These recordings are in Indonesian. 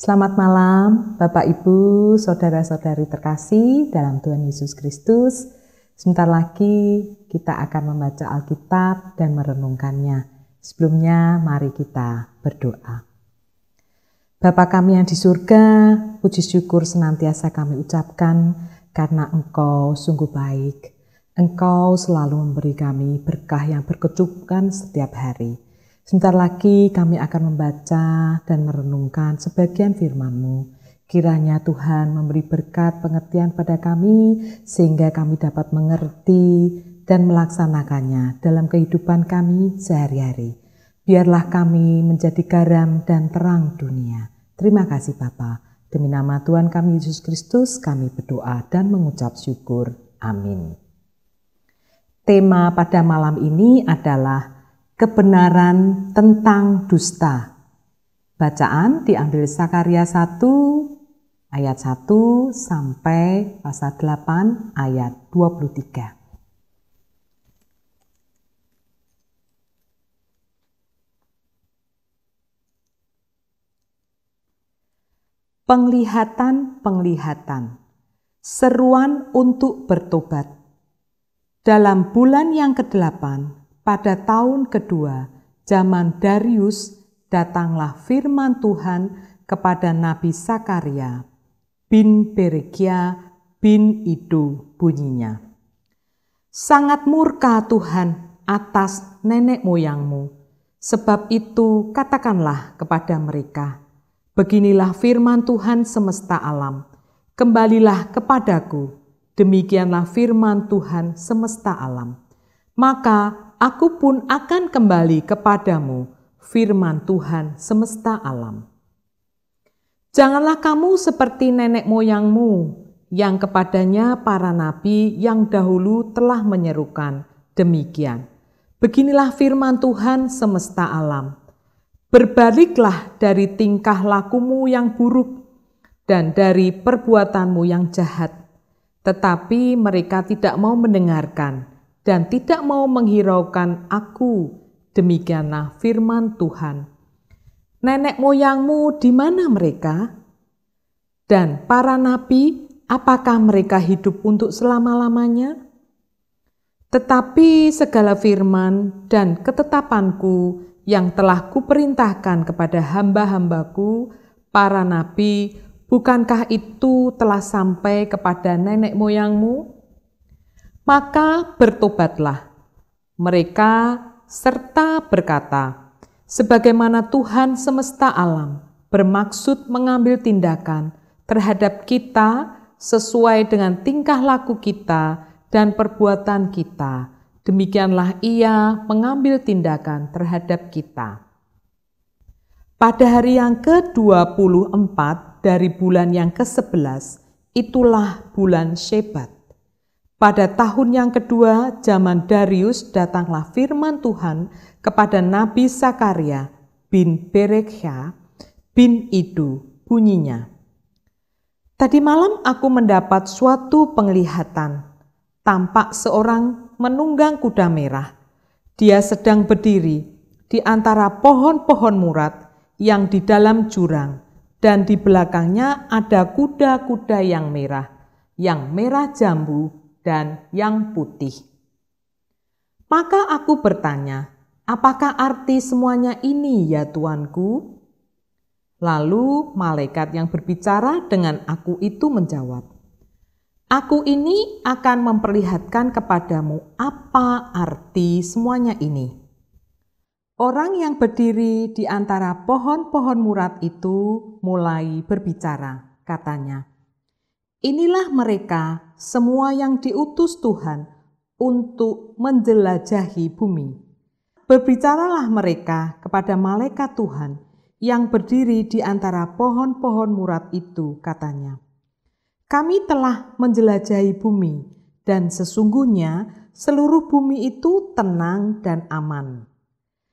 Selamat malam, Bapak, Ibu, saudara-saudari terkasih dalam Tuhan Yesus Kristus. Sebentar lagi kita akan membaca Alkitab dan merenungkannya. Sebelumnya, mari kita berdoa. Bapa kami yang di surga, puji syukur senantiasa kami ucapkan karena Engkau sungguh baik. Engkau selalu memberi kami berkah yang berkecukupan setiap hari. Sebentar lagi kami akan membaca dan merenungkan sebagian firman-Mu. Kiranya Tuhan memberi berkat pengertian pada kami sehingga kami dapat mengerti dan melaksanakannya dalam kehidupan kami sehari-hari. Biarlah kami menjadi garam dan terang dunia. Terima kasih Bapa. Demi nama Tuhan kami Yesus Kristus kami berdoa dan mengucap syukur. Amin. Tema pada malam ini adalah kebenaran tentang dusta. Bacaan diambil Sakaria 1 ayat 1 sampai pasal 8 ayat 23. Penglihatan-penglihatan, seruan untuk bertobat. Dalam bulan yang ke-8, pada tahun kedua zaman Darius datanglah firman Tuhan kepada Nabi Sakaria bin Berekia bin Idu. bunyinya. Sangat murka Tuhan atas nenek moyangmu. Sebab itu katakanlah kepada mereka, Beginilah firman Tuhan semesta alam, Kembalilah kepadaku, demikianlah firman Tuhan semesta alam. Maka aku pun akan kembali kepadamu, firman Tuhan semesta alam. Janganlah kamu seperti nenek moyangmu, yang kepadanya para nabi yang dahulu telah menyerukan demikian. Beginilah firman Tuhan semesta alam. Berbaliklah dari tingkah lakumu yang buruk dan dari perbuatanmu yang jahat. Tetapi mereka tidak mau mendengarkan dan tidak mau menghiraukan aku. Demikianlah firman Tuhan. Nenek moyangmu di mana mereka? Dan para nabi, apakah mereka hidup untuk selama-lamanya? Tetapi segala firman dan ketetapanku yang telah kuperintahkan kepada hamba-hambaku, para nabi, bukankah itu telah sampai kepada nenek moyangmu? maka bertobatlah mereka serta berkata, sebagaimana Tuhan semesta alam bermaksud mengambil tindakan terhadap kita sesuai dengan tingkah laku kita dan perbuatan kita. Demikianlah ia mengambil tindakan terhadap kita. Pada hari yang ke-24 dari bulan yang ke-11, itulah bulan Shebat. Pada tahun yang kedua zaman Darius datanglah firman Tuhan kepada Nabi Sakaria bin Berekha bin Idu bunyinya. Tadi malam aku mendapat suatu penglihatan. Tampak seorang menunggang kuda merah. Dia sedang berdiri di antara pohon-pohon murat yang di dalam jurang dan di belakangnya ada kuda-kuda yang merah, yang merah jambu dan yang putih. Maka aku bertanya, apakah arti semuanya ini ya Tuanku? Lalu malaikat yang berbicara dengan aku itu menjawab, Aku ini akan memperlihatkan kepadamu apa arti semuanya ini. Orang yang berdiri di antara pohon-pohon murat itu mulai berbicara, katanya, Inilah mereka semua yang diutus Tuhan untuk menjelajahi bumi. Berbicaralah mereka kepada malaikat Tuhan yang berdiri di antara pohon-pohon murat itu, katanya. Kami telah menjelajahi bumi, dan sesungguhnya seluruh bumi itu tenang dan aman.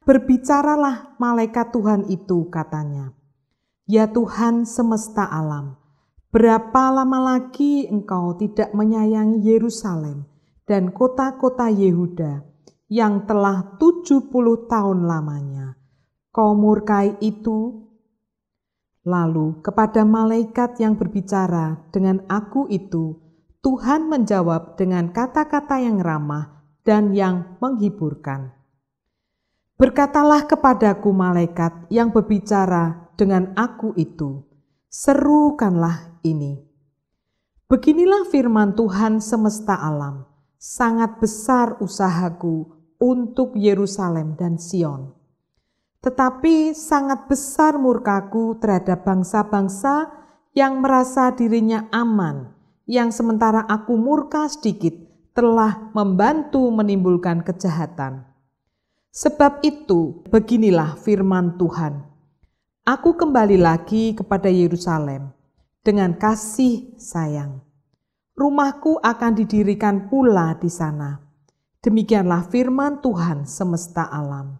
Berbicaralah malaikat Tuhan itu, katanya, "Ya Tuhan semesta alam, Berapa lama lagi engkau tidak menyayangi Yerusalem dan kota-kota Yehuda yang telah 70 tahun lamanya? Kau murkai itu? Lalu kepada malaikat yang berbicara dengan aku itu, Tuhan menjawab dengan kata-kata yang ramah dan yang menghiburkan. Berkatalah kepadaku malaikat yang berbicara dengan aku itu, serukanlah ini. Beginilah firman Tuhan semesta alam, sangat besar usahaku untuk Yerusalem dan Sion. Tetapi sangat besar murkaku terhadap bangsa-bangsa yang merasa dirinya aman, yang sementara aku murka sedikit telah membantu menimbulkan kejahatan. Sebab itu, beginilah firman Tuhan: Aku kembali lagi kepada Yerusalem, dengan kasih sayang. Rumahku akan didirikan pula di sana. Demikianlah firman Tuhan semesta alam.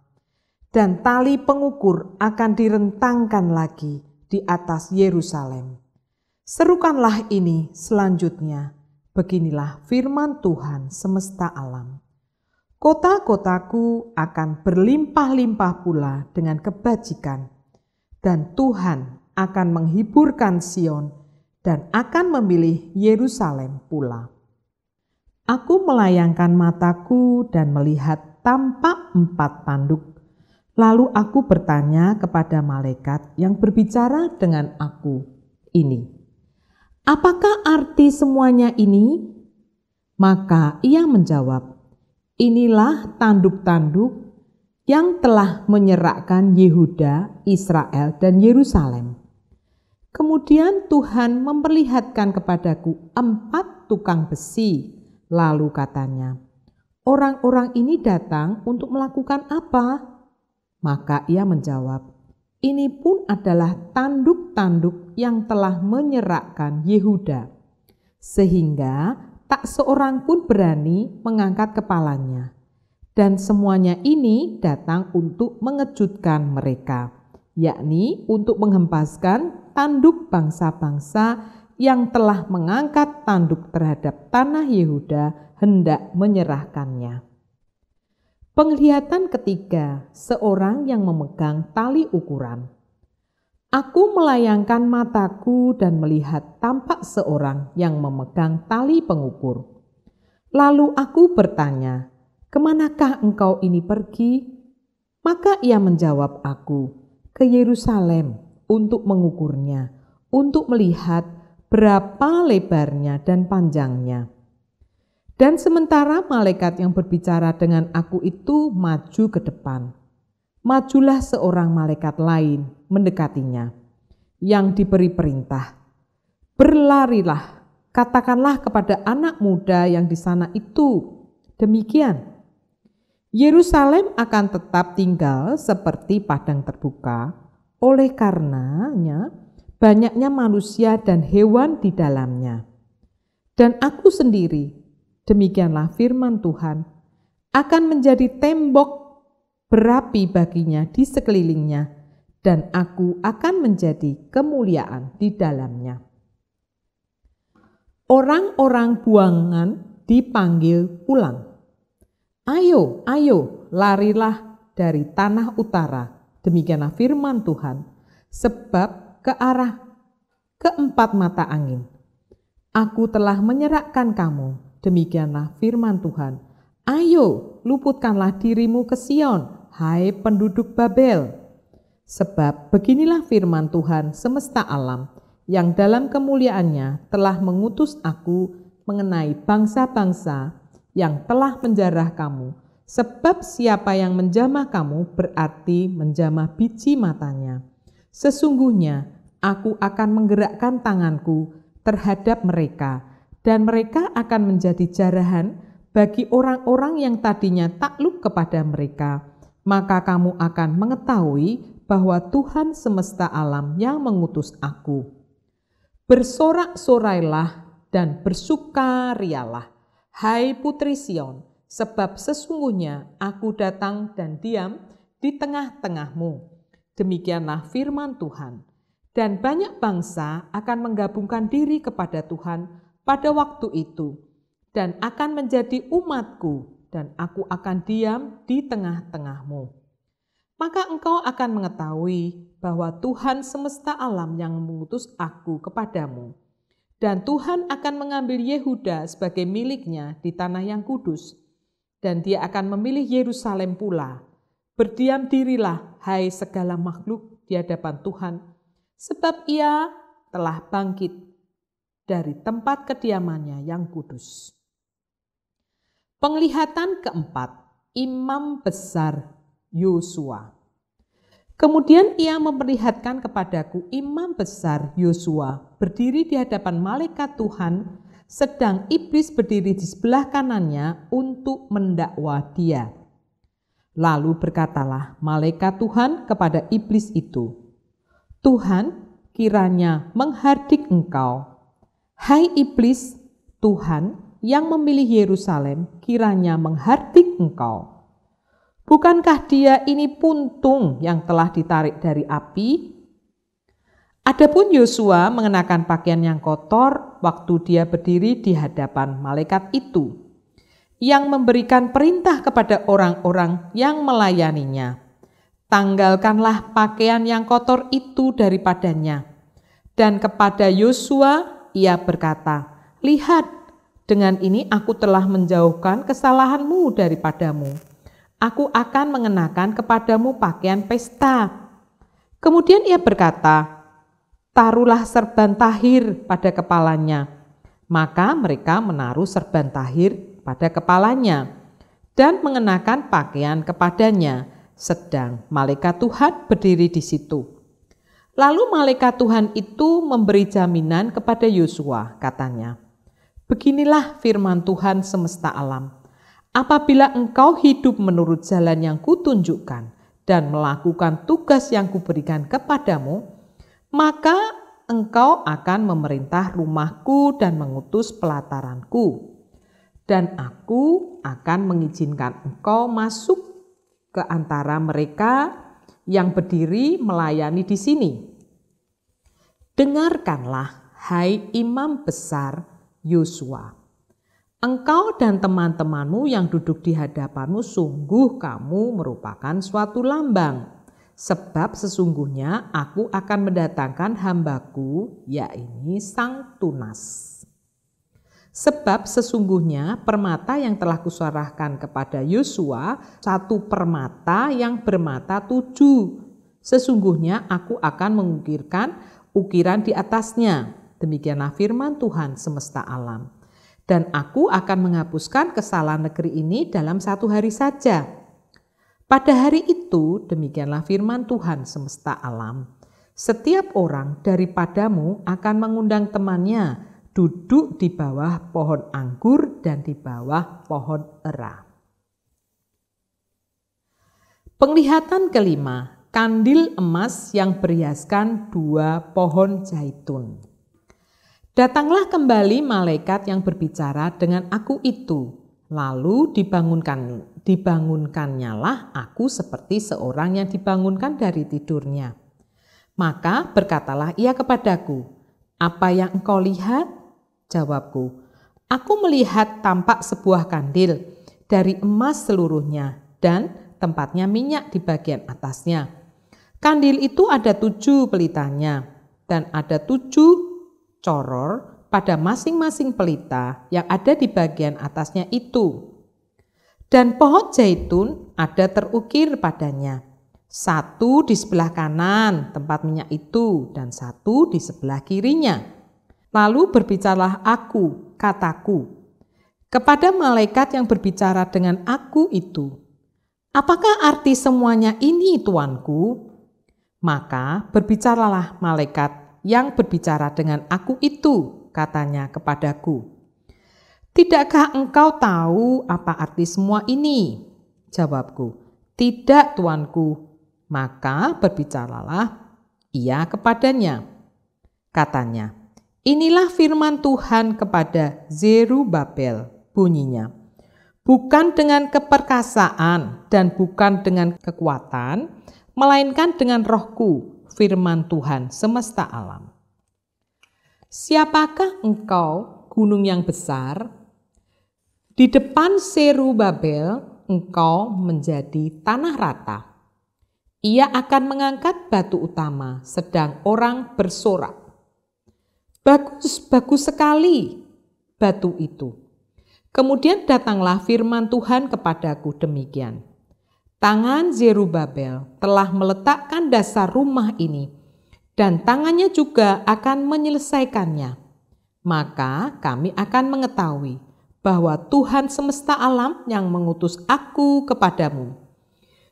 Dan tali pengukur akan direntangkan lagi di atas Yerusalem. Serukanlah ini selanjutnya. Beginilah firman Tuhan semesta alam. Kota-kotaku akan berlimpah-limpah pula dengan kebajikan, dan Tuhan akan menghiburkan Sion dan akan memilih Yerusalem pula. Aku melayangkan mataku dan melihat tampak empat tanduk. Lalu aku bertanya kepada malaikat yang berbicara dengan aku ini, Apakah arti semuanya ini? Maka ia menjawab, Inilah tanduk-tanduk yang telah menyerahkan Yehuda, Israel, dan Yerusalem. Kemudian Tuhan memperlihatkan kepadaku empat tukang besi. Lalu katanya, orang-orang ini datang untuk melakukan apa? Maka ia menjawab, ini pun adalah tanduk-tanduk yang telah menyerahkan Yehuda. Sehingga tak seorang pun berani mengangkat kepalanya. Dan semuanya ini datang untuk mengejutkan mereka, yakni untuk menghempaskan tanduk bangsa-bangsa yang telah mengangkat tanduk terhadap tanah Yehuda hendak menyerahkannya. Penglihatan ketiga, seorang yang memegang tali ukuran. Aku melayangkan mataku dan melihat tampak seorang yang memegang tali pengukur. Lalu aku bertanya, "Kemanakah engkau ini pergi?" Maka ia menjawab aku, "Ke Yerusalem." untuk mengukurnya, untuk melihat berapa lebarnya dan panjangnya. Dan sementara malaikat yang berbicara dengan aku itu maju ke depan. Majulah seorang malaikat lain mendekatinya yang diberi perintah. Berlarilah, katakanlah kepada anak muda yang di sana itu. Demikian. Yerusalem akan tetap tinggal seperti padang terbuka oleh karenanya, banyaknya manusia dan hewan di dalamnya. Dan aku sendiri, demikianlah firman Tuhan, akan menjadi tembok berapi baginya di sekelilingnya, dan aku akan menjadi kemuliaan di dalamnya. Orang-orang buangan dipanggil pulang. Ayo, ayo, larilah dari tanah utara Demikianlah firman Tuhan. Sebab ke arah keempat mata angin. Aku telah menyerahkan kamu. Demikianlah firman Tuhan. Ayo, luputkanlah dirimu ke Sion, hai penduduk Babel. Sebab beginilah firman Tuhan semesta alam, yang dalam kemuliaannya telah mengutus aku mengenai bangsa-bangsa yang telah menjarah kamu, Sebab siapa yang menjamah kamu berarti menjamah biji matanya. Sesungguhnya aku akan menggerakkan tanganku terhadap mereka dan mereka akan menjadi jarahan bagi orang-orang yang tadinya takluk kepada mereka. Maka kamu akan mengetahui bahwa Tuhan semesta alam yang mengutus aku. Bersorak-sorailah dan bersukarialah, hai putri Sion, sebab sesungguhnya aku datang dan diam di tengah-tengahmu. Demikianlah firman Tuhan. Dan banyak bangsa akan menggabungkan diri kepada Tuhan pada waktu itu dan akan menjadi umatku dan aku akan diam di tengah-tengahmu. Maka engkau akan mengetahui bahwa Tuhan semesta alam yang mengutus aku kepadamu. Dan Tuhan akan mengambil Yehuda sebagai miliknya di tanah yang kudus, dan dia akan memilih Yerusalem pula. Berdiam dirilah, hai segala makhluk di hadapan Tuhan, sebab ia telah bangkit dari tempat kediamannya yang kudus. Penglihatan keempat, Imam Besar Yosua. Kemudian ia memperlihatkan kepadaku imam besar Yosua berdiri di hadapan malaikat Tuhan sedang iblis berdiri di sebelah kanannya untuk mendakwa dia. Lalu berkatalah malaikat Tuhan kepada iblis itu, Tuhan kiranya menghardik engkau. Hai iblis, Tuhan yang memilih Yerusalem kiranya menghardik engkau. Bukankah dia ini puntung yang telah ditarik dari api Adapun Yosua mengenakan pakaian yang kotor waktu dia berdiri di hadapan malaikat itu yang memberikan perintah kepada orang-orang yang melayaninya. Tanggalkanlah pakaian yang kotor itu daripadanya. Dan kepada Yosua ia berkata, Lihat, dengan ini aku telah menjauhkan kesalahanmu daripadamu. Aku akan mengenakan kepadamu pakaian pesta. Kemudian ia berkata, taruhlah serban tahir pada kepalanya. Maka mereka menaruh serban tahir pada kepalanya dan mengenakan pakaian kepadanya, sedang malaikat Tuhan berdiri di situ. Lalu malaikat Tuhan itu memberi jaminan kepada Yosua, katanya, Beginilah firman Tuhan semesta alam. Apabila engkau hidup menurut jalan yang kutunjukkan dan melakukan tugas yang kuberikan kepadamu, maka engkau akan memerintah rumahku dan mengutus pelataranku. Dan aku akan mengizinkan engkau masuk ke antara mereka yang berdiri melayani di sini. Dengarkanlah, hai imam besar Yosua. Engkau dan teman-temanmu yang duduk di hadapanmu sungguh kamu merupakan suatu lambang Sebab sesungguhnya aku akan mendatangkan hambaku, yakni sang tunas. Sebab sesungguhnya permata yang telah kuserahkan kepada Yosua, satu permata yang bermata tujuh. Sesungguhnya aku akan mengukirkan ukiran di atasnya. Demikianlah firman Tuhan semesta alam. Dan aku akan menghapuskan kesalahan negeri ini dalam satu hari saja, pada hari itu, demikianlah firman Tuhan semesta alam. Setiap orang daripadamu akan mengundang temannya duduk di bawah pohon anggur dan di bawah pohon era. Penglihatan kelima, kandil emas yang berhiaskan dua pohon zaitun. Datanglah kembali malaikat yang berbicara dengan aku itu, Lalu dibangunkan dibangunkannyalah aku seperti seorang yang dibangunkan dari tidurnya. Maka berkatalah ia kepadaku, "Apa yang engkau lihat?" Jawabku, "Aku melihat tampak sebuah kandil dari emas seluruhnya dan tempatnya minyak di bagian atasnya. Kandil itu ada tujuh pelitanya dan ada tujuh coror pada masing-masing pelita yang ada di bagian atasnya itu. Dan pohon zaitun ada terukir padanya, satu di sebelah kanan tempat minyak itu dan satu di sebelah kirinya. Lalu berbicaralah aku, kataku, kepada malaikat yang berbicara dengan aku itu, Apakah arti semuanya ini, tuanku? Maka berbicaralah malaikat yang berbicara dengan aku itu katanya kepadaku. Tidakkah engkau tahu apa arti semua ini? Jawabku, tidak tuanku. Maka berbicaralah ia kepadanya. Katanya, inilah firman Tuhan kepada Zerubabel bunyinya. Bukan dengan keperkasaan dan bukan dengan kekuatan, melainkan dengan rohku, firman Tuhan semesta alam. Siapakah engkau, gunung yang besar? Di depan Seru Babel, engkau menjadi tanah rata. Ia akan mengangkat batu utama, sedang orang bersorak. Bagus, bagus sekali batu itu. Kemudian datanglah firman Tuhan kepadaku demikian. Tangan Zerubabel telah meletakkan dasar rumah ini dan tangannya juga akan menyelesaikannya. Maka kami akan mengetahui bahwa Tuhan semesta alam yang mengutus aku kepadamu.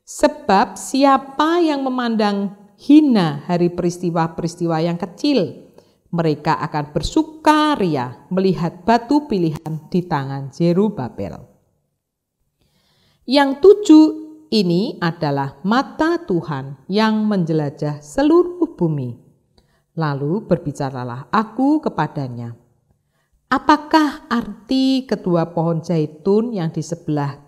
Sebab siapa yang memandang hina hari peristiwa-peristiwa yang kecil, mereka akan bersukaria melihat batu pilihan di tangan Jerubabel. Yang tujuh ini adalah mata Tuhan yang menjelajah seluruh bumi. Lalu berbicaralah aku kepadanya, Apakah arti kedua pohon zaitun yang di sebelah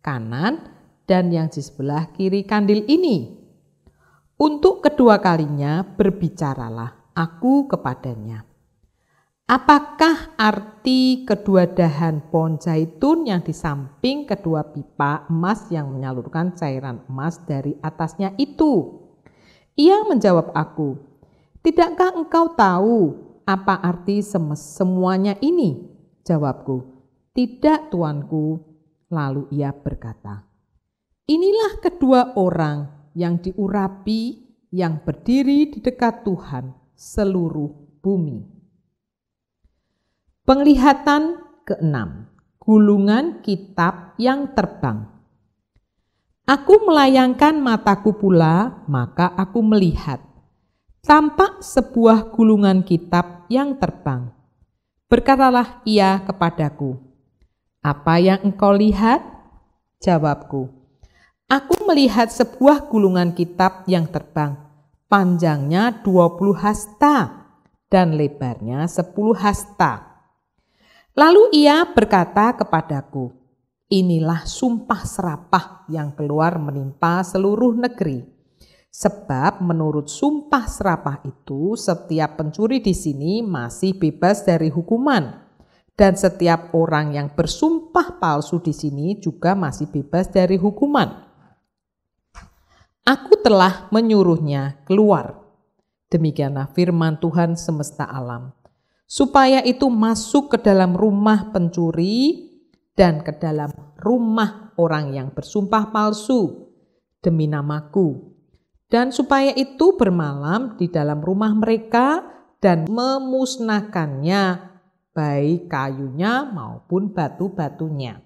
kanan dan yang di sebelah kiri kandil ini? Untuk kedua kalinya berbicaralah aku kepadanya. Apakah arti kedua dahan pohon zaitun yang di samping kedua pipa emas yang menyalurkan cairan emas dari atasnya itu? Ia menjawab aku, Tidakkah engkau tahu apa arti semuanya ini? Jawabku, tidak tuanku. Lalu ia berkata, Inilah kedua orang yang diurapi yang berdiri di dekat Tuhan seluruh bumi. Penglihatan keenam, gulungan kitab yang terbang. Aku melayangkan mataku pula, maka aku melihat. Tampak sebuah gulungan kitab yang terbang. Berkatalah ia kepadaku, Apa yang engkau lihat? Jawabku, Aku melihat sebuah gulungan kitab yang terbang, panjangnya 20 hasta dan lebarnya 10 hasta. Lalu ia berkata kepadaku, Inilah sumpah serapah yang keluar menimpa seluruh negeri. Sebab menurut sumpah serapah itu setiap pencuri di sini masih bebas dari hukuman dan setiap orang yang bersumpah palsu di sini juga masih bebas dari hukuman. Aku telah menyuruhnya keluar. Demikianlah firman Tuhan semesta alam. Supaya itu masuk ke dalam rumah pencuri dan ke dalam rumah orang yang bersumpah palsu demi namaku. Dan supaya itu bermalam di dalam rumah mereka dan memusnahkannya baik kayunya maupun batu-batunya.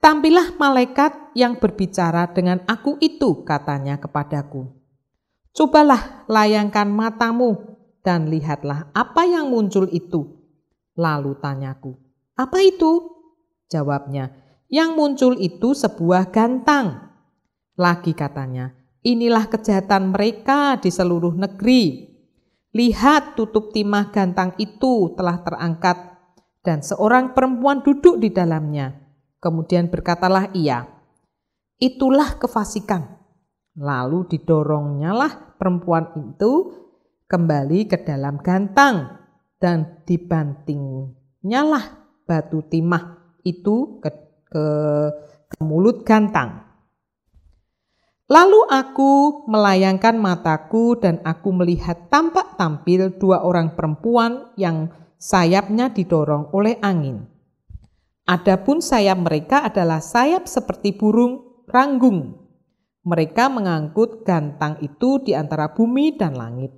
Tampilah malaikat yang berbicara dengan aku itu, katanya kepadaku. Cobalah layangkan matamu dan lihatlah apa yang muncul itu. Lalu tanyaku, apa itu? Jawabnya, yang muncul itu sebuah gantang. Lagi katanya, inilah kejahatan mereka di seluruh negeri. Lihat tutup timah gantang itu telah terangkat dan seorang perempuan duduk di dalamnya. Kemudian berkatalah ia, itulah kefasikan. Lalu didorongnyalah perempuan itu kembali ke dalam gantang dan dibantingnyalah batu timah itu ke, ke, ke mulut gantang. Lalu aku melayangkan mataku dan aku melihat tampak tampil dua orang perempuan yang sayapnya didorong oleh angin. Adapun sayap mereka adalah sayap seperti burung ranggung. Mereka mengangkut gantang itu di antara bumi dan langit.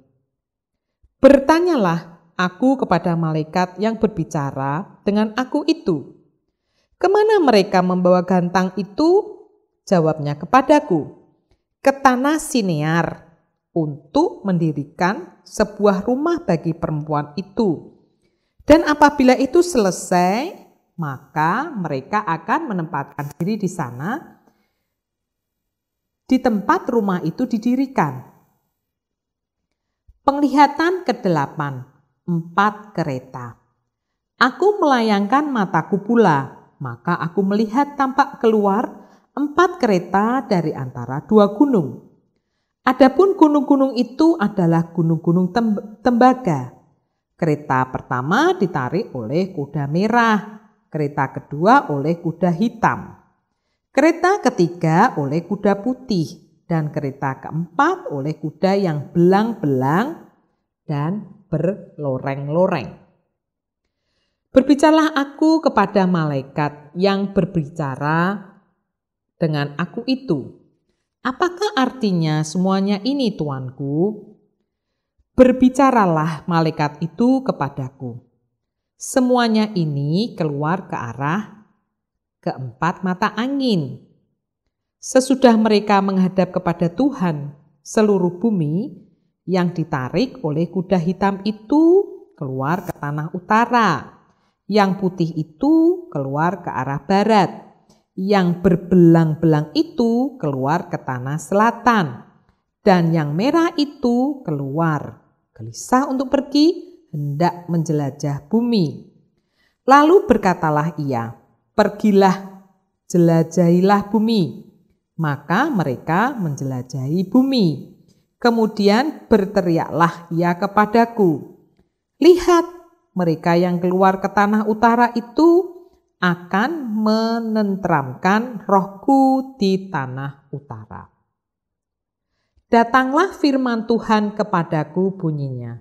Bertanyalah aku kepada malaikat yang berbicara dengan aku itu. Kemana mereka membawa gantang itu? Jawabnya kepadaku, ke tanah Sinear untuk mendirikan sebuah rumah bagi perempuan itu. Dan apabila itu selesai, maka mereka akan menempatkan diri di sana, di tempat rumah itu didirikan. Penglihatan ke-8, empat kereta. Aku melayangkan mataku pula maka aku melihat tampak keluar empat kereta dari antara dua gunung. Adapun gunung-gunung itu adalah gunung-gunung tembaga. Kereta pertama ditarik oleh kuda merah, kereta kedua oleh kuda hitam, kereta ketiga oleh kuda putih, dan kereta keempat oleh kuda yang belang-belang dan berloreng-loreng. Berbicaralah aku kepada malaikat yang berbicara dengan aku itu. Apakah artinya semuanya ini, tuanku? Berbicaralah malaikat itu kepadaku. Semuanya ini keluar ke arah keempat mata angin. Sesudah mereka menghadap kepada Tuhan, seluruh bumi yang ditarik oleh kuda hitam itu keluar ke tanah utara yang putih itu keluar ke arah barat. Yang berbelang-belang itu keluar ke tanah selatan. Dan yang merah itu keluar. Gelisah untuk pergi, hendak menjelajah bumi. Lalu berkatalah ia, pergilah, jelajahilah bumi, maka mereka menjelajahi bumi. Kemudian berteriaklah ia kepadaku, "Lihat, mereka yang keluar ke tanah utara itu akan menentramkan rohku di tanah utara. Datanglah firman Tuhan kepadaku bunyinya.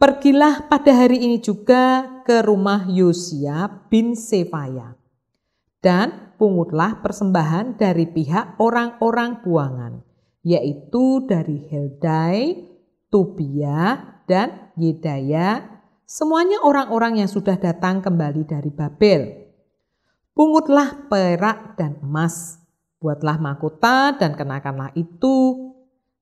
Pergilah pada hari ini juga ke rumah Yosia bin Sefaya dan pungutlah persembahan dari pihak orang-orang buangan, yaitu dari Heldai, Tubia, dan Yedaya Semuanya orang-orang yang sudah datang kembali dari Babel. Pungutlah perak dan emas, buatlah mahkota dan kenakanlah itu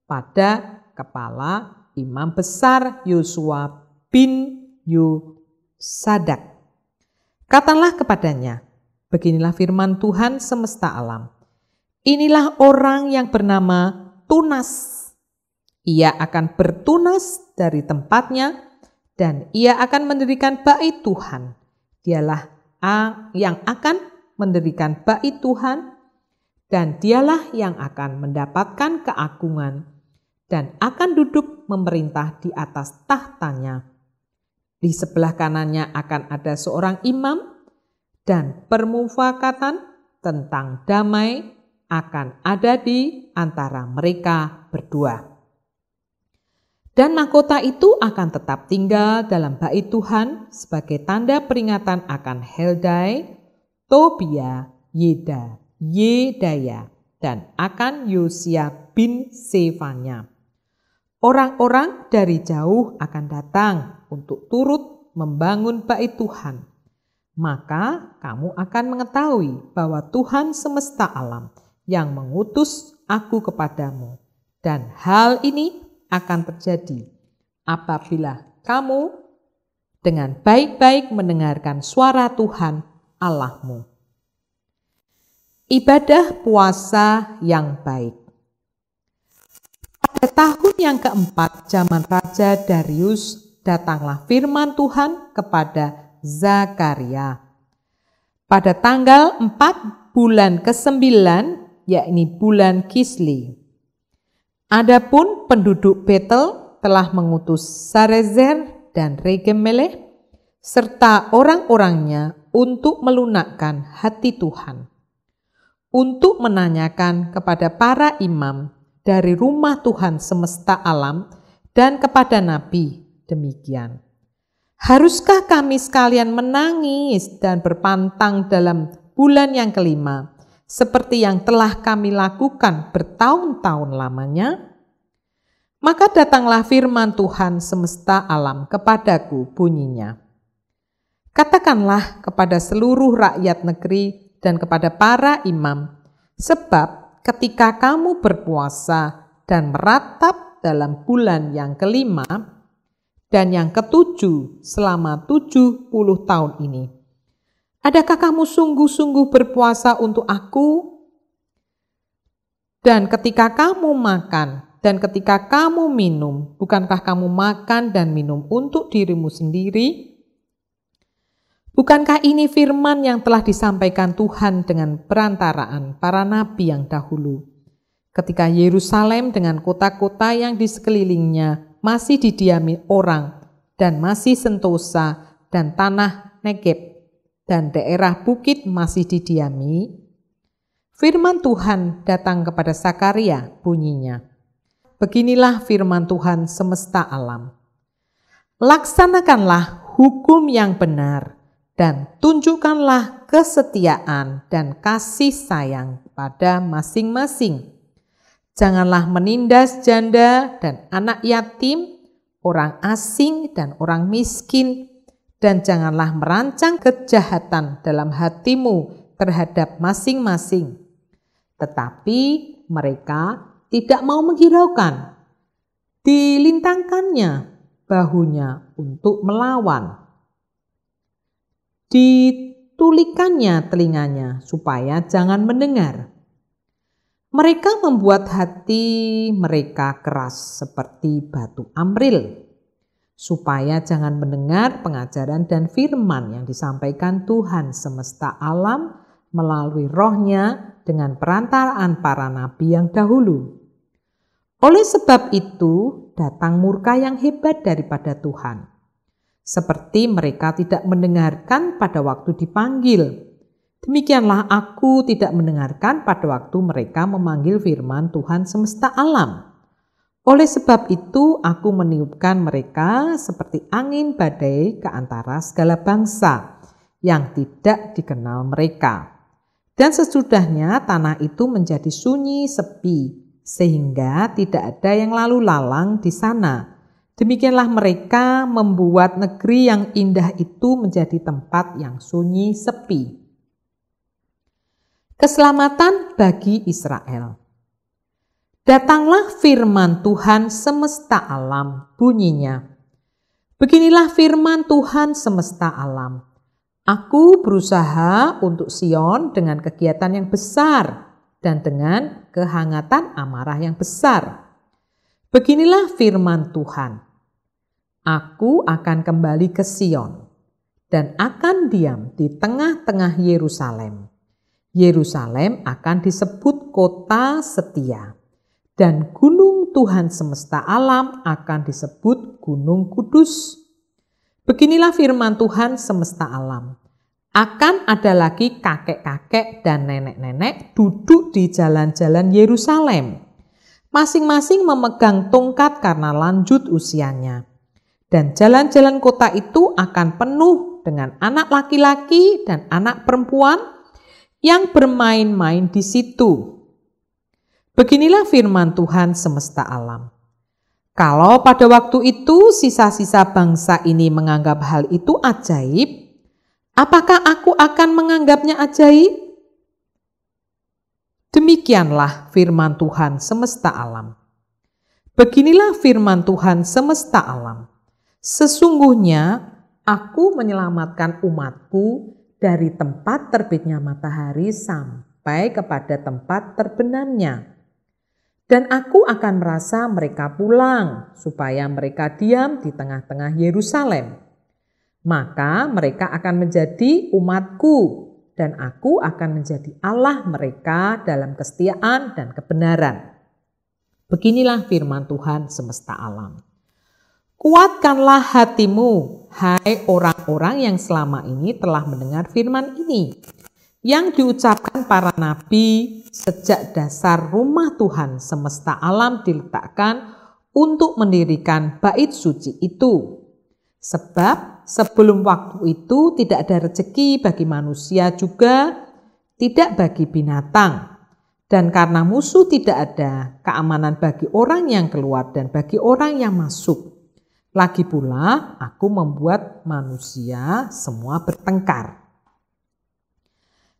pada kepala imam besar Yosua bin Yusadak. Katalah kepadanya, beginilah firman Tuhan semesta alam. Inilah orang yang bernama Tunas. Ia akan bertunas dari tempatnya dan ia akan mendirikan bait Tuhan. Dialah A yang akan mendirikan bait Tuhan dan dialah yang akan mendapatkan keagungan dan akan duduk memerintah di atas tahtanya. Di sebelah kanannya akan ada seorang imam dan permufakatan tentang damai akan ada di antara mereka berdua. Dan mahkota itu akan tetap tinggal dalam bait Tuhan sebagai tanda peringatan akan Heldai, Tobia, Yeda, Yedaya, dan akan Yosia bin Sefanya. Orang-orang dari jauh akan datang untuk turut membangun bait Tuhan. Maka kamu akan mengetahui bahwa Tuhan semesta alam yang mengutus aku kepadamu. Dan hal ini akan terjadi apabila kamu dengan baik-baik mendengarkan suara Tuhan Allahmu. Ibadah puasa yang baik. Pada tahun yang keempat zaman Raja Darius, datanglah firman Tuhan kepada Zakaria. Pada tanggal 4 bulan ke-9, yakni bulan Kisli. Adapun penduduk Betel telah mengutus Sarezer dan Regemeleh serta orang-orangnya untuk melunakkan hati Tuhan, untuk menanyakan kepada para imam dari rumah Tuhan semesta alam dan kepada nabi demikian. Haruskah kami sekalian menangis dan berpantang dalam bulan yang kelima, seperti yang telah kami lakukan bertahun-tahun lamanya, maka datanglah firman Tuhan semesta alam kepadaku bunyinya. Katakanlah kepada seluruh rakyat negeri dan kepada para imam, sebab ketika kamu berpuasa dan meratap dalam bulan yang kelima dan yang ketujuh selama tujuh puluh tahun ini, Adakah kamu sungguh-sungguh berpuasa untuk aku? Dan ketika kamu makan dan ketika kamu minum, bukankah kamu makan dan minum untuk dirimu sendiri? Bukankah ini firman yang telah disampaikan Tuhan dengan perantaraan para nabi yang dahulu? Ketika Yerusalem dengan kota-kota yang di sekelilingnya masih didiami orang dan masih sentosa dan tanah Negeb dan daerah bukit masih didiami, firman Tuhan datang kepada Sakaria bunyinya. Beginilah firman Tuhan semesta alam. Laksanakanlah hukum yang benar dan tunjukkanlah kesetiaan dan kasih sayang pada masing-masing. Janganlah menindas janda dan anak yatim, orang asing dan orang miskin, dan janganlah merancang kejahatan dalam hatimu terhadap masing-masing. Tetapi mereka tidak mau menghiraukan. Dilintangkannya bahunya untuk melawan. Ditulikannya telinganya supaya jangan mendengar. Mereka membuat hati mereka keras seperti batu amril supaya jangan mendengar pengajaran dan firman yang disampaikan Tuhan semesta alam melalui rohnya dengan perantaraan para nabi yang dahulu. Oleh sebab itu, datang murka yang hebat daripada Tuhan. Seperti mereka tidak mendengarkan pada waktu dipanggil. Demikianlah aku tidak mendengarkan pada waktu mereka memanggil firman Tuhan semesta alam. Oleh sebab itu, aku meniupkan mereka seperti angin badai ke antara segala bangsa yang tidak dikenal mereka. Dan sesudahnya tanah itu menjadi sunyi sepi, sehingga tidak ada yang lalu lalang di sana. Demikianlah mereka membuat negeri yang indah itu menjadi tempat yang sunyi sepi. Keselamatan bagi Israel. Datanglah firman Tuhan semesta alam, bunyinya. Beginilah firman Tuhan semesta alam. Aku berusaha untuk Sion dengan kegiatan yang besar dan dengan kehangatan amarah yang besar. Beginilah firman Tuhan. Aku akan kembali ke Sion dan akan diam di tengah-tengah Yerusalem. Yerusalem akan disebut kota setia dan gunung Tuhan semesta alam akan disebut Gunung Kudus. Beginilah firman Tuhan semesta alam. Akan ada lagi kakek-kakek dan nenek-nenek duduk di jalan-jalan Yerusalem. Masing-masing memegang tongkat karena lanjut usianya. Dan jalan-jalan kota itu akan penuh dengan anak laki-laki dan anak perempuan yang bermain-main di situ Beginilah firman Tuhan semesta alam. Kalau pada waktu itu sisa-sisa bangsa ini menganggap hal itu ajaib, apakah aku akan menganggapnya ajaib? Demikianlah firman Tuhan semesta alam. Beginilah firman Tuhan semesta alam. Sesungguhnya aku menyelamatkan umatku dari tempat terbitnya matahari sampai kepada tempat terbenamnya dan aku akan merasa mereka pulang, supaya mereka diam di tengah-tengah Yerusalem. Maka mereka akan menjadi umatku, dan aku akan menjadi Allah mereka dalam kesetiaan dan kebenaran. Beginilah firman Tuhan semesta alam. Kuatkanlah hatimu, hai orang-orang yang selama ini telah mendengar firman ini, yang diucapkan para nabi sejak dasar rumah Tuhan semesta alam diletakkan untuk mendirikan bait suci itu. Sebab sebelum waktu itu tidak ada rezeki bagi manusia juga, tidak bagi binatang. Dan karena musuh tidak ada, keamanan bagi orang yang keluar dan bagi orang yang masuk. Lagi pula, aku membuat manusia semua bertengkar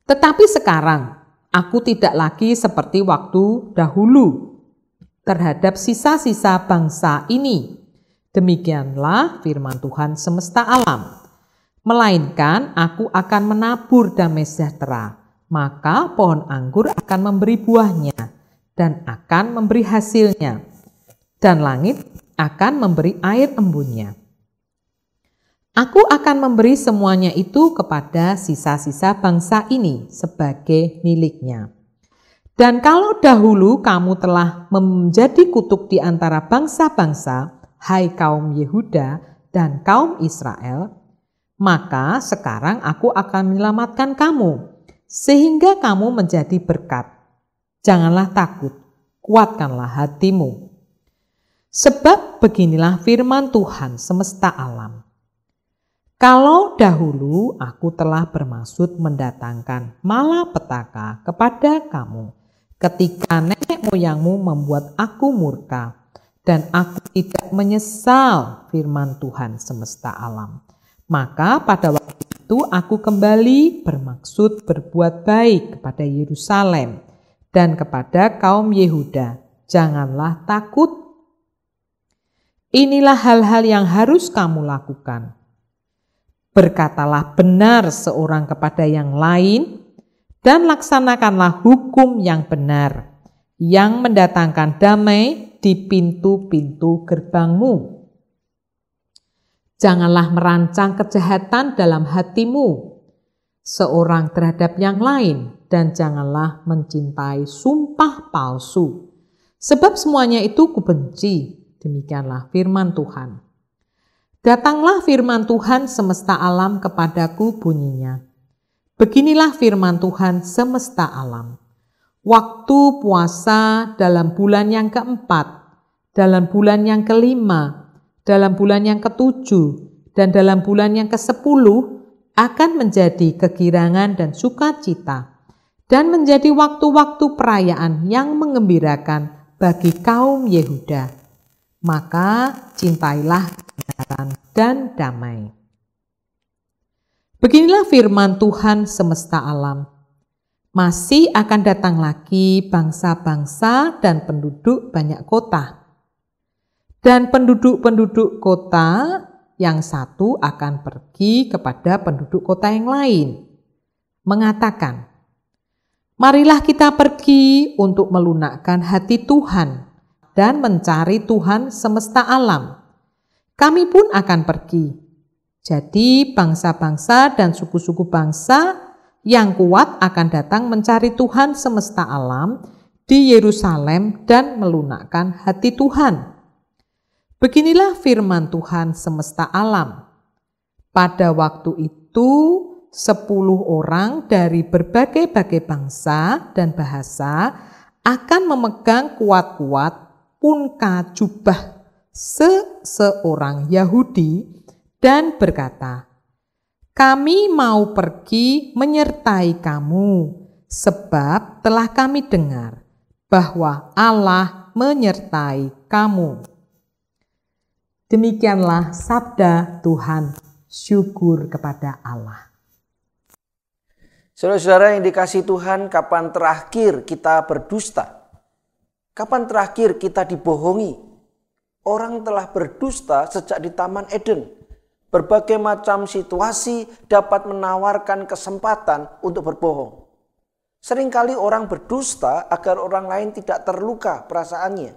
tetapi sekarang aku tidak lagi seperti waktu dahulu terhadap sisa-sisa bangsa ini. Demikianlah firman Tuhan semesta alam. Melainkan aku akan menabur damai sejahtera, maka pohon anggur akan memberi buahnya dan akan memberi hasilnya, dan langit akan memberi air embunnya. Aku akan memberi semuanya itu kepada sisa-sisa bangsa ini sebagai miliknya. Dan kalau dahulu kamu telah menjadi kutuk di antara bangsa-bangsa, hai kaum Yehuda dan kaum Israel, maka sekarang aku akan menyelamatkan kamu, sehingga kamu menjadi berkat. Janganlah takut, kuatkanlah hatimu. Sebab beginilah firman Tuhan semesta alam. Kalau dahulu aku telah bermaksud mendatangkan malapetaka kepada kamu ketika nenek moyangmu membuat aku murka dan aku tidak menyesal firman Tuhan semesta alam. Maka pada waktu itu aku kembali bermaksud berbuat baik kepada Yerusalem dan kepada kaum Yehuda. Janganlah takut. Inilah hal-hal yang harus kamu lakukan berkatalah benar seorang kepada yang lain, dan laksanakanlah hukum yang benar, yang mendatangkan damai di pintu-pintu gerbangmu. Janganlah merancang kejahatan dalam hatimu, seorang terhadap yang lain, dan janganlah mencintai sumpah palsu. Sebab semuanya itu kubenci, demikianlah firman Tuhan. Datanglah firman Tuhan semesta alam kepadaku bunyinya. Beginilah firman Tuhan semesta alam. Waktu puasa dalam bulan yang keempat, dalam bulan yang kelima, dalam bulan yang ketujuh, dan dalam bulan yang kesepuluh akan menjadi kegirangan dan sukacita, dan menjadi waktu-waktu perayaan yang mengembirakan bagi kaum Yehuda. Maka cintailah kebenaran dan damai. Beginilah firman Tuhan semesta alam. Masih akan datang lagi bangsa-bangsa dan penduduk banyak kota. Dan penduduk-penduduk kota yang satu akan pergi kepada penduduk kota yang lain, mengatakan, "Marilah kita pergi untuk melunakkan hati Tuhan dan mencari Tuhan semesta alam." kami pun akan pergi. Jadi bangsa-bangsa dan suku-suku bangsa yang kuat akan datang mencari Tuhan semesta alam di Yerusalem dan melunakkan hati Tuhan. Beginilah firman Tuhan semesta alam. Pada waktu itu, sepuluh orang dari berbagai-bagai bangsa dan bahasa akan memegang kuat-kuat punka jubah seseorang Yahudi dan berkata, "Kami mau pergi menyertai kamu, sebab telah kami dengar bahwa Allah menyertai kamu." Demikianlah sabda Tuhan. Syukur kepada Allah. Saudara-saudara yang dikasih Tuhan, kapan terakhir kita berdusta? Kapan terakhir kita dibohongi? Orang telah berdusta sejak di Taman Eden. Berbagai macam situasi dapat menawarkan kesempatan untuk berbohong. Seringkali orang berdusta agar orang lain tidak terluka perasaannya.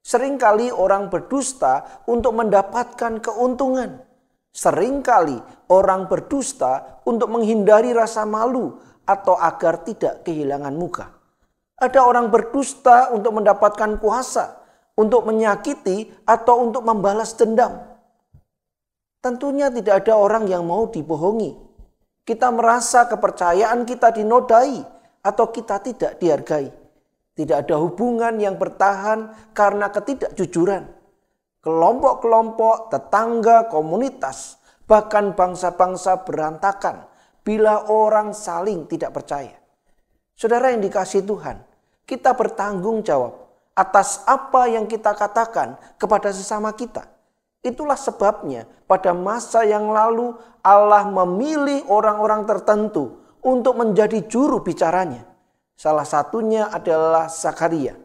Seringkali orang berdusta untuk mendapatkan keuntungan. Seringkali orang berdusta untuk menghindari rasa malu atau agar tidak kehilangan muka. Ada orang berdusta untuk mendapatkan kuasa, untuk menyakiti atau untuk membalas dendam. Tentunya tidak ada orang yang mau dibohongi. Kita merasa kepercayaan kita dinodai atau kita tidak dihargai. Tidak ada hubungan yang bertahan karena ketidakjujuran. Kelompok-kelompok, tetangga, komunitas, bahkan bangsa-bangsa berantakan bila orang saling tidak percaya. Saudara yang dikasih Tuhan, kita bertanggung jawab atas apa yang kita katakan kepada sesama kita. Itulah sebabnya pada masa yang lalu Allah memilih orang-orang tertentu untuk menjadi juru bicaranya. Salah satunya adalah Zakaria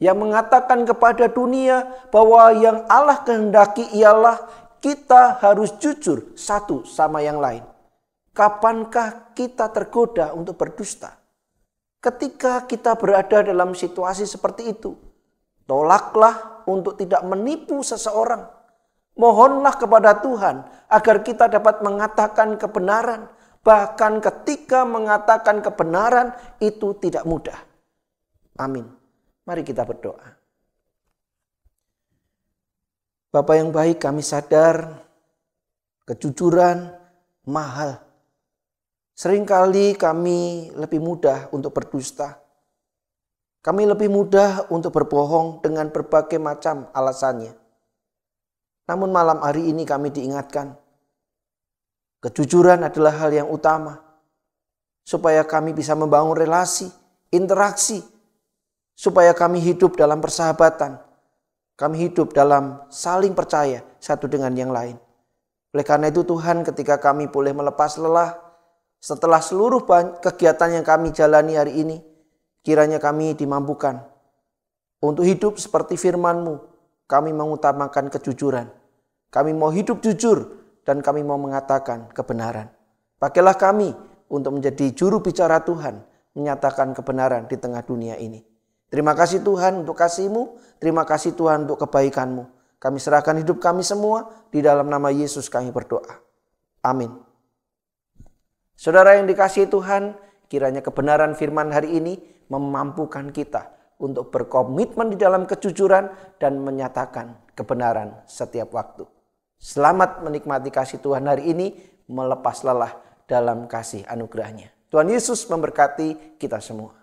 yang mengatakan kepada dunia bahwa yang Allah kehendaki ialah kita harus jujur satu sama yang lain. Kapankah kita tergoda untuk berdusta? Ketika kita berada dalam situasi seperti itu, Tolaklah untuk tidak menipu seseorang. Mohonlah kepada Tuhan agar kita dapat mengatakan kebenaran. Bahkan ketika mengatakan kebenaran itu tidak mudah. Amin. Mari kita berdoa. Bapak yang baik kami sadar kejujuran mahal. Seringkali kami lebih mudah untuk berdusta kami lebih mudah untuk berbohong dengan berbagai macam alasannya. Namun malam hari ini kami diingatkan, kejujuran adalah hal yang utama. Supaya kami bisa membangun relasi, interaksi, supaya kami hidup dalam persahabatan, kami hidup dalam saling percaya satu dengan yang lain. Oleh karena itu Tuhan ketika kami boleh melepas lelah setelah seluruh kegiatan yang kami jalani hari ini, Kiranya kami dimampukan untuk hidup seperti firman-Mu. Kami mengutamakan kejujuran. Kami mau hidup jujur dan kami mau mengatakan kebenaran. Pakailah kami untuk menjadi juru bicara Tuhan, menyatakan kebenaran di tengah dunia ini. Terima kasih Tuhan untuk kasih-Mu, terima kasih Tuhan untuk kebaikan-Mu. Kami serahkan hidup kami semua di dalam nama Yesus kami berdoa. Amin. Saudara yang dikasihi Tuhan, kiranya kebenaran firman hari ini memampukan kita untuk berkomitmen di dalam kejujuran dan menyatakan kebenaran setiap waktu. Selamat menikmati kasih Tuhan hari ini, melepas lelah dalam kasih anugerahnya. Tuhan Yesus memberkati kita semua.